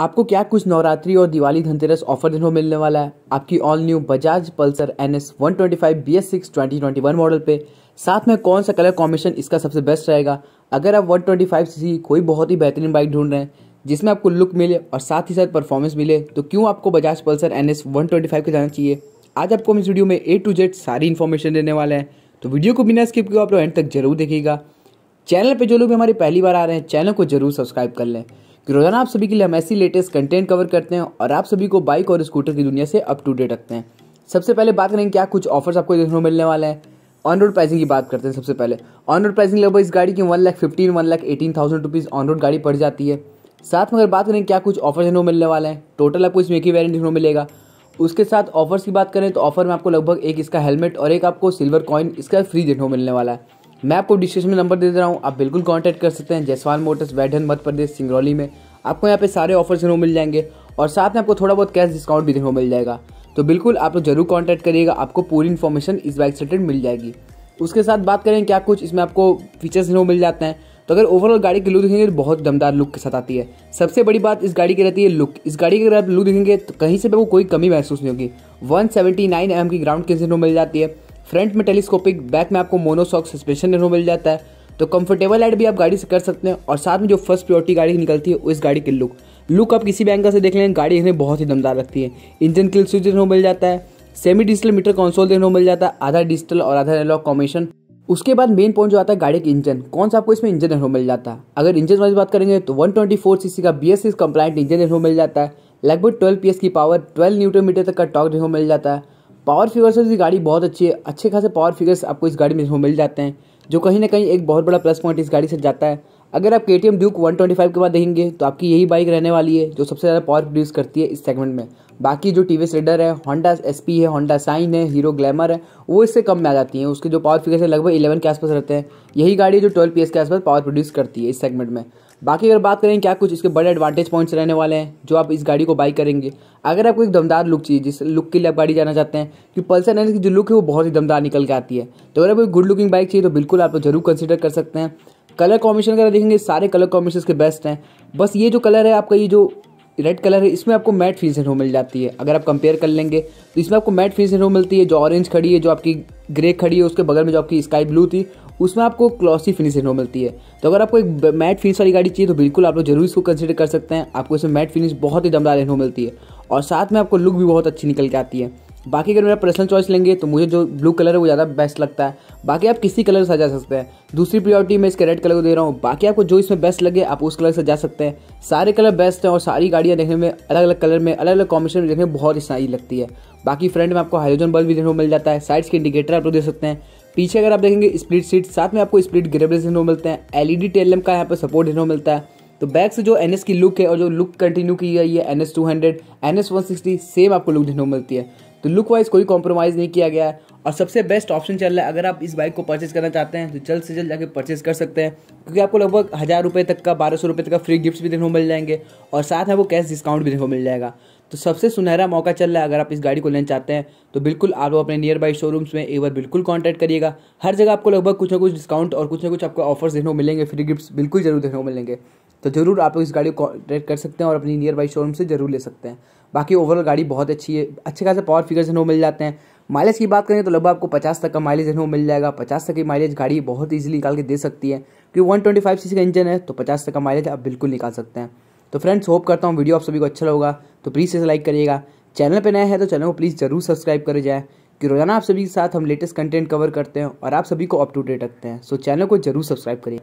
आपको क्या कुछ नवरात्रि और दिवाली धनतेरस ऑफर दिनों मिलने वाला है आपकी all new Bajaj Pulsar N S one twenty five B S six twenty twenty one model पे साथ में कौन सा कलर कॉम्बिनेशन इसका सबसे बेस्ट रहेगा अगर आप वन ट्वेंटी फाइव सी कोई बहुत ही बेहतरीन बाइक ढूंढ रहे हैं जिसमें आपको लुक मिले और साथ ही साथ परफॉर्मेंस मिले तो क्यों आपको Bajaj Pulsar N S one twenty five के जाना चाहिए आज आपको हम इस वीडियो में ए टू जेड सारी इन्फॉर्मेशन देने वाले हैं तो वीडियो को बिना स्किप किए आप लोग एंड तक जरूर देखिएगा चैनल पर जो लोग भी हमारे पहली बार आ रहे हैं चैनल को जरूर सब्सक्राइब कर लें कि रोजाना आप सभी के लिए हम ऐसी लेटेस्ट कंटेंट कवर करते हैं और आप सभी को बाइक और स्कूटर की दुनिया से अप टू डेट रखते हैं सबसे पहले बात करेंगे क्या कुछ ऑफर्स आपको देखने को मिलने वाले हैं ऑन रोड प्राइसिंग की बात करते हैं सबसे पहले ऑन रोड प्राइसिंग लगभग इस गाड़ी की one lakh fifteen one lakh eighteen thousand rupees on road गाड़ी पड़ जाती है साथ में अगर बात करें क्या कुछ ऑफर तो देखने को मिलने वाला है टोटल आपको इसमें एक ही वेरियंट देखने को मिलेगा उसके साथ ऑफर्स की बात करें तो ऑफर में आपको लगभग एक इसका हेलमेट और एक आपको सिल्वर कॉइन इसका फ्री देखने को मिलने वाला है मैं आपको डिस्क्रिप्शन में नंबर दे दे रहा हूँ आप बिल्कुल कॉन्टैक्ट कर सकते हैं जयसवाल मोटर्स बैठन मध्य प्रदेश सिंगरौली में आपको यहाँ पे सारे ऑफर्स इन्हों मिल जाएंगे और साथ में आपको थोड़ा बहुत कैश डिस्काउंट भी देखने को मिल जाएगा तो बिल्कुल आप लोग जरूर कॉन्टैक्ट करिएगा आपको पूरी इन्फॉर्मेशन इस बाइक से रिलेटेड मिल जाएगी उसके साथ बात करें क्या कुछ इसमें आपको फीचर्स देखने को मिल जाते हैं तो अगर ओवरऑल गाड़ी की लुक देखेंगे तो बहुत दमदार लुक के साथ आती है सबसे बड़ी बात इस गाड़ी की रहती है लुक इस गाड़ी की अगर आप लुक देखेंगे तो कहीं से भी आपको कोई कमी महसूस नहीं होगी वन सेवेंटी नाइन एम की ग्राउंड क्लियरेंस मिल जाती है फ्रंट में टेलीस्कोपिक बैक में आपको मोनोसॉक सस्पेंशन इन्हों मिल जाता है तो कंफर्टेबल एड भी आप गाड़ी से कर सकते हैं और साथ में जो फर्स्ट प्योरिटी गाड़ी निकलती है उस गाड़ी की लुक लुक आप किसी भी एंगल से देख लें गाड़ी इन्हें बहुत ही दमदार लगती है इंजन किल स्विच देखने मिल जाता है सेमी डिजिटल मीटर कंसोल देखने को मिल जाता है आधा डिजिटल और आधा एनालॉग कॉम्बिनेशन उसके बाद मेन पॉइंट जो आता है गाड़ी के इंजन कौन सा आपको इसमें इंजन देखने मिल जाता है अगर इंजन वाइज बात करेंगे तो 124 सीसी का बी एस कंप्लाइंट इंजन देखने मिल जाता है लगभग 12 पी की पावर 12 न्यूटन मीटर तक का टॉक देखने मिल जाता है पावर फिगर्स की गाड़ी बहुत अच्छी है अच्छे खासे पावर फिगर्स आपको इस गाड़ी में मिल जाते हैं जो कहीं ना कहीं एक बहुत बड़ा प्लस पॉइंट इस गाड़ी से जाता है अगर आप K T M Duke one twenty five के बाद देखेंगे तो आपकी यही बाइक रहने वाली है जो सबसे ज़्यादा पावर प्रोड्यूस करती है इस सेगमेंट में बाकी जो टी वी रेडर है होंडा एस पी है होंडा साइन है हीरो ग्लैमर है वो इससे कम में आ जाती हैं उसके जो पावर फिगर्स है लगभग इलेवन के आसपास रहते हैं यही गाड़ी जो ट्वेल्व पी एस के आसपास पावर प्रोड्यूस करती है इस सेगमेंट में बाकी अगर बात करें क्या कुछ इसके बड़े एडवांटेज पॉइंट्स रहने वाले हैं जो आप इस गाड़ी को बाई करेंगे अगर आपको एक दमदार लुक चाहिए जिस लुक के लिए आप गाड़ी जाना चाहते हैं कि पल्सर नाइन की जो लुक है वो बहुत ही दमदार निकल के आती है तो अगर आपको गुड लुकिंग बाइक चाहिए तो बिल्कुल आप तो जरूर कंसिडर कर सकते हैं कलर कॉम्बिनेशन अगर देखेंगे सारे कलर कॉम्बिनेशन के बेस्ट हैं बस ये जो कलर है आपका ये जो रेड कलर है इसमें आपको मैट फिनिशिंग हो मिल जाती है अगर आप कंपेयर कर लेंगे तो इसमें आपको मैट फिनिशिंग हो मिलती है जो ऑरेंज खड़ी है जो आपकी ग्रे खड़ी है उसके बगल में जो आपकी स्काई ब्लू थी उसमें आपको क्लॉसी फिनिशिंग हो मिलती है तो अगर आपको एक मैट फिनिश वाली गाड़ी चाहिए तो बिल्कुल आप लोग जरूर इसको कंसिडर कर सकते हैं आपको इसमें मैट फिनिश बहुत ही दमदार हो मिलती है और साथ में आपको लुक भी बहुत अच्छी निकल के आती है बाकी अगर मेरा पर्सनल चॉइस लेंगे तो मुझे जो ब्लू कलर है वो ज़्यादा बेस्ट लगता है बाकी आप किसी कलर से सजा सकते हैं दूसरी प्रियोरिटी मैं इसके रेड कलर को दे रहा हूँ बाकी आपको जो इसमें बेस्ट लगे आप उस कलर से सजा सकते हैं सारे कलर बेस्ट हैं और सारी गाड़ियाँ देखने में अलग अलग कलर में अलग अलग कॉम्बिनेशन में देखने में बहुत ही लगती है बाकी फ्रंट में आपको हाइड्रोजन बल्ब भी देखने को मिल जाता है साइड्स के इंडिकेटर आप दे सकते हैं पीछे अगर आप देखेंगे स्प्लिट सीट साथ में आपको स्प्लिट ग्रेबर देखने को मिलते हैं एल ई का यहाँ पर सपोर्ट देखने को मिलता है तो बैक से जो एन की लुक है और जो लुक कंटिन्यू की गई है N S two hundred same आपको लुक देखने को मिलती है तो लुक वाइज कोई कॉम्प्रोमाइज़ नहीं किया गया है और सबसे बेस्ट ऑप्शन चल रहा है अगर आप इस बाइक को परचेज करना चाहते हैं तो जल्द से जल्द जाकर परचेज कर सकते हैं क्योंकि आपको लगभग हज़ार रुपये तक का बारह सौ रुपये तक का फ्री गिफ्ट भी देखने को मिल जाएंगे और साथ में वो कैश डिस्काउंट भी देखने को मिल जाएगा तो सबसे सुनहरा मौका चल रहा है अगर आप इस गाड़ी को लेना चाहते हैं तो बिल्कुल आप अपने नियर बाई शोरूम्स में एक बार बिल्कुल कॉन्टैक्ट करिएगा हर जगह आपको लगभग कुछ ना कुछ डिस्काउंट और कुछ ना कुछ आपको ऑफर्स देखने को मिलेंगे फ्री गिफ्ट्स बिल्कुल जरूर देखने को मिलेंगे तो ज़रूर आप लोग इस गाड़ी को कॉन्टेक्ट कर सकते हैं और अपनी नियर बाई शोरूम से ज़रूर ले सकते हैं बाकी ओवरऑल गाड़ी बहुत अच्छी है अच्छे खासे पावर फिगर्स इन्हों मिल जाते हैं माइलेज की बात करें तो लगभग आपको पचास तक का माइलेज इन्हों मिल जाएगा पचास तक की माइलेज गाड़ी बहुत ईजिली निकाल के दे सकती है क्योंकि वन ट्वेंटी फाइव सी का इंजन है तो पचास तक का माइलेज आप बिल्कुल निकाल सकते हैं तो फ्रेंड्स होप करता हूँ वीडियो आप सभी को अच्छा होगा तो प्लीज़ इसे लाइक करिएगा चैनल पर नया है तो चैनल को प्लीज़ जरूर सब्सक्राइब कर जाए कि रोजाना आप सभी के साथ हम लेटेस्ट कंटेंट कवर करते हैं और आप सभी को अप टू डेट रखते हैं सो चैनल को जरूर सब्सक्राइब करिए